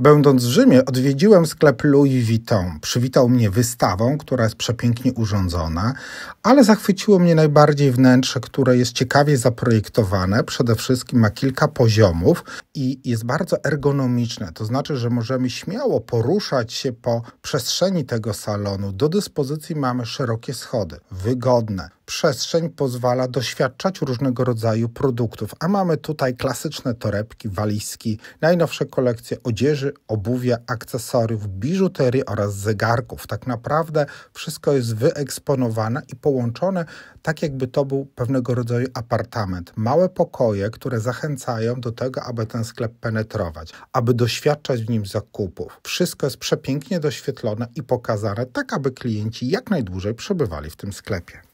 Będąc w Rzymie, odwiedziłem sklep Louis Vuitton. Przywitał mnie wystawą, która jest przepięknie urządzona, ale zachwyciło mnie najbardziej wnętrze, które jest ciekawie zaprojektowane. Przede wszystkim ma kilka poziomów i jest bardzo ergonomiczne. To znaczy, że możemy śmiało poruszać się po przestrzeni tego salonu. Do dyspozycji mamy szerokie schody, wygodne. Przestrzeń pozwala doświadczać różnego rodzaju produktów, a mamy tutaj klasyczne torebki, walizki, najnowsze kolekcje odzieży odzieży, obuwia, akcesoriów, biżuterii oraz zegarków. Tak naprawdę wszystko jest wyeksponowane i połączone tak, jakby to był pewnego rodzaju apartament. Małe pokoje, które zachęcają do tego, aby ten sklep penetrować, aby doświadczać w nim zakupów. Wszystko jest przepięknie doświetlone i pokazane, tak aby klienci jak najdłużej przebywali w tym sklepie.